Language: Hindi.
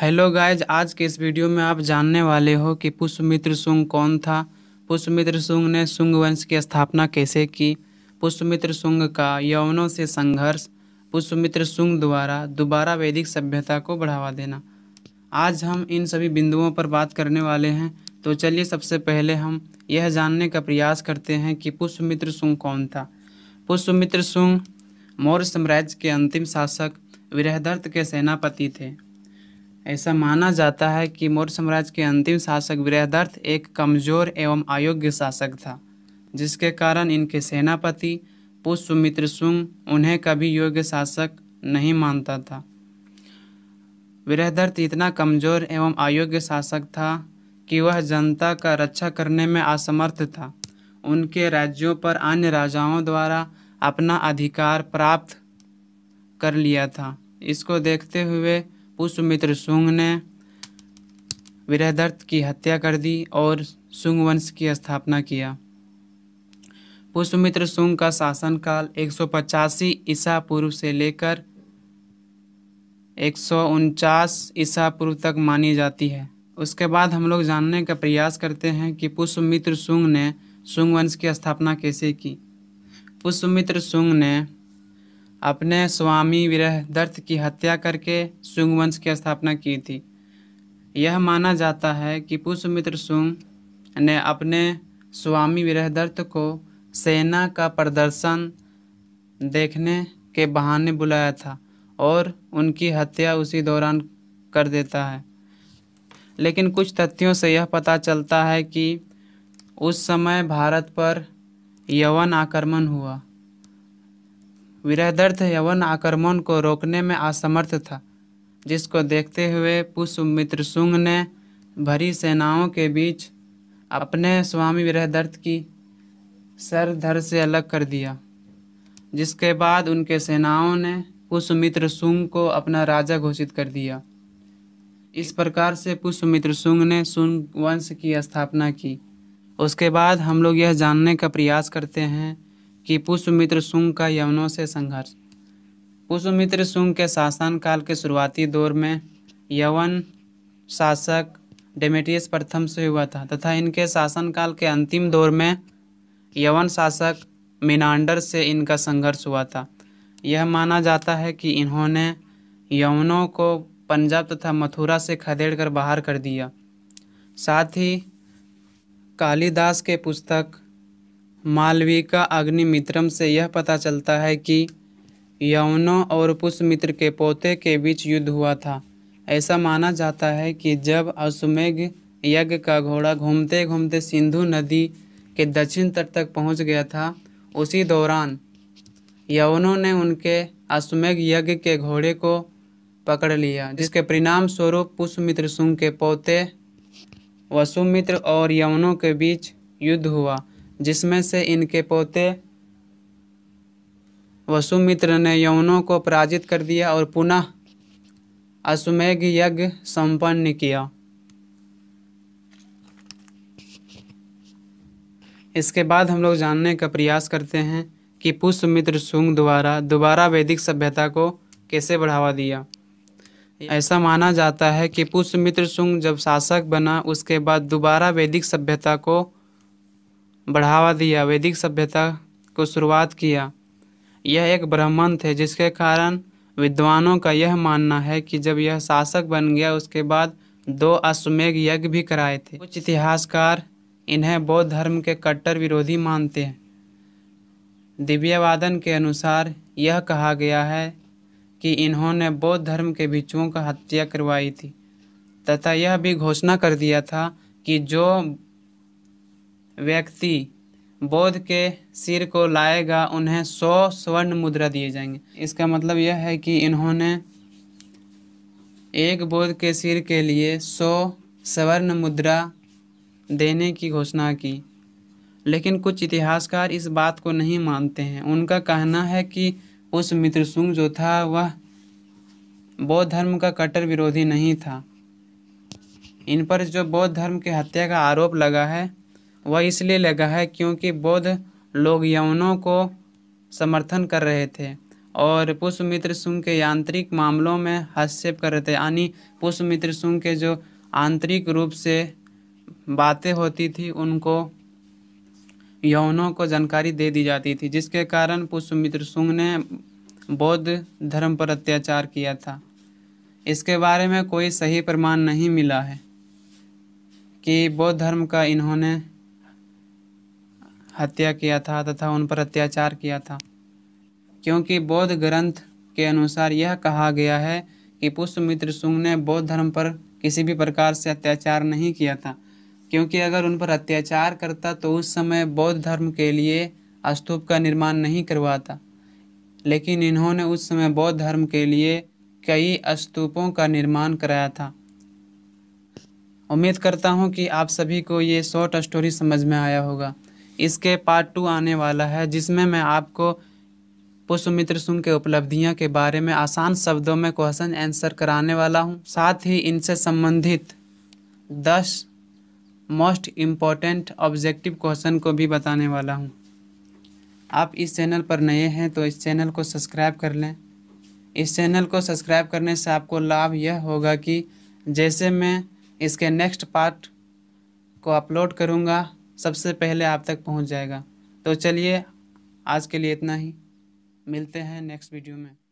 हेलो गाइज आज के इस वीडियो में आप जानने वाले हो कि पुष्पमित्र सुंग कौन था पुष्पमित्र सुंग ने शुंग वंश की स्थापना कैसे की पुष्पमित्र सुंग का यौनों से संघर्ष पुष्पमित्र सुंग द्वारा दोबारा वैदिक सभ्यता को बढ़ावा देना आज हम इन सभी बिंदुओं पर बात करने वाले हैं तो चलिए सबसे पहले हम यह जानने का प्रयास करते हैं कि पुष्पमित्र सुंग कौन था पुष्पमित्र सुंग मौर्य साम्राज्य के अंतिम शासक विरहदर्त के सेनापति थे ऐसा माना जाता है कि मौर्य साम्राज्य के अंतिम शासक वृहदर्थ एक कमज़ोर एवं अयोग्य शासक था जिसके कारण इनके सेनापति पुष्यमित्र सुंग उन्हें कभी योग्य शासक नहीं मानता था वृहदर्थ इतना कमज़ोर एवं अयोग्य शासक था कि वह जनता का रक्षा करने में असमर्थ था उनके राज्यों पर अन्य राजाओं द्वारा अपना अधिकार प्राप्त कर लिया था इसको देखते हुए पुष्पमित्र सुंग ने विरहदत्त की हत्या कर दी और सुंग वंश की स्थापना किया पुष्पमित्र सुंग का शासनकाल एक सौ पचासी ईसा पूर्व से लेकर एक सौ उनचास ईसा पूर्व तक मानी जाती है उसके बाद हम लोग जानने का प्रयास करते हैं कि पुष्पमित्र सुंग ने सुंग वंश की स्थापना कैसे की पुष्पमित्र सुंग ने अपने स्वामी विरहदर्थ की हत्या करके शुंग वंश की स्थापना की थी यह माना जाता है कि पुष्यमित्र शुंग ने अपने स्वामी विरहदर्थ को सेना का प्रदर्शन देखने के बहाने बुलाया था और उनकी हत्या उसी दौरान कर देता है लेकिन कुछ तथ्यों से यह पता चलता है कि उस समय भारत पर यवन आक्रमण हुआ वीरभद्र यवन आक्रमण को रोकने में असमर्थ था जिसको देखते हुए पुष्पमित्र सुंग ने भरी सेनाओं के बीच अपने स्वामी वीरभद्र की सर धर से अलग कर दिया जिसके बाद उनके सेनाओं ने पुष्पमित्र सुंग को अपना राजा घोषित कर दिया इस प्रकार से पुष्पमित्र सुंग ने सुंग वंश की स्थापना की उसके बाद हम लोग यह जानने का प्रयास करते हैं कि पुष्पमित्र सुंग का यवनों से संघर्ष पुष्पमित्र सुंग के शासन काल के शुरुआती दौर में यवन शासक डेमेटियस प्रथम से हुआ था तथा इनके शासनकाल के अंतिम दौर में यवन शासक मिनांडर से इनका संघर्ष हुआ था यह माना जाता है कि इन्होंने यवनों को पंजाब तथा मथुरा से खदेड़कर बाहर कर दिया साथ ही कालिदास के पुस्तक मालविका अग्निमित्रम से यह पता चलता है कि यवनों और पुष्यमित्र के पोते के बीच युद्ध हुआ था ऐसा माना जाता है कि जब अश्वमेघ यज्ञ का घोड़ा घूमते घूमते सिंधु नदी के दक्षिण तट तक पहुंच गया था उसी दौरान यवनों ने उनके अश्वमेघ यज्ञ के घोड़े को पकड़ लिया जिसके परिणाम स्वरूप पुष्यमित्र सुंग के पोते वसुमित्र और यवनों के बीच युद्ध हुआ जिसमें से इनके पोते वसुमित्र ने यौनों को पराजित कर दिया और पुनः अश्वमेघ यज्ञ संपन्न किया इसके बाद हम लोग जानने का प्रयास करते हैं कि पुष्यमित्र सुंग द्वारा दोबारा वैदिक सभ्यता को कैसे बढ़ावा दिया ऐसा माना जाता है कि पुष्यमित्र सुंग जब शासक बना उसके बाद दोबारा वैदिक सभ्यता को बढ़ावा दिया वैदिक सभ्यता को शुरुआत किया यह एक ब्राह्मण थे जिसके कारण विद्वानों का यह मानना है कि जब यह शासक बन गया उसके बाद दो अश्वमेघ यज्ञ भी कराए थे कुछ इतिहासकार इन्हें बौद्ध धर्म के कट्टर विरोधी मानते हैं दिव्यवादन के अनुसार यह कहा गया है कि इन्होंने बौद्ध धर्म के भिक्षुओं का हत्या करवाई थी तथा यह भी घोषणा कर दिया था कि जो व्यक्ति बौद्ध के सिर को लाएगा उन्हें सौ स्वर्ण मुद्रा दिए जाएंगे इसका मतलब यह है कि इन्होंने एक बौद्ध के सिर के लिए सौ स्वर्ण मुद्रा देने की घोषणा की लेकिन कुछ इतिहासकार इस बात को नहीं मानते हैं उनका कहना है कि उस मित्रसुंग जो था वह बौद्ध धर्म का कट्टर विरोधी नहीं था इन पर जो बौद्ध धर्म के हत्या का आरोप लगा है वह इसलिए लगा है क्योंकि बौद्ध लोग यवनों को समर्थन कर रहे थे और पुष्पमित्र सुंग के यांत्रिक मामलों में हस्तक्षेप कर रहे थे यानी पुष्पमित्र सुंग के जो आंतरिक रूप से बातें होती थी उनको यौनों को जानकारी दे दी जाती थी जिसके कारण पुष्पमित्र सुंग ने बौद्ध धर्म पर अत्याचार किया था इसके बारे में कोई सही प्रमाण नहीं मिला है कि बौद्ध धर्म का इन्होंने हत्या किया था तथा उन पर अत्याचार किया था क्योंकि बौद्ध ग्रंथ के अनुसार यह कहा गया है कि पुष्पमित्र सुंग ने बौद्ध धर्म पर किसी भी प्रकार से अत्याचार नहीं किया था क्योंकि अगर उन पर अत्याचार करता तो उस समय बौद्ध धर्म के लिए स्तूप का निर्माण नहीं करवाता लेकिन इन्होंने उस समय बौद्ध धर्म के लिए कई स्तूपों का निर्माण कराया था उम्मीद करता हूँ कि आप सभी को ये शॉर्ट स्टोरी समझ में आया होगा इसके पार्ट टू आने वाला है जिसमें मैं आपको पुष्पमित्र सुंग के उपलब्धियों के बारे में आसान शब्दों में क्वेश्चन आंसर कराने वाला हूँ साथ ही इनसे संबंधित दस मोस्ट इम्पॉर्टेंट ऑब्जेक्टिव क्वेश्चन को भी बताने वाला हूँ आप इस चैनल पर नए हैं तो इस चैनल को सब्सक्राइब कर लें इस चैनल को सब्सक्राइब करने से आपको लाभ यह होगा कि जैसे मैं इसके नेक्स्ट पार्ट को अपलोड करूँगा सबसे पहले आप तक पहुंच जाएगा तो चलिए आज के लिए इतना ही मिलते हैं नेक्स्ट वीडियो में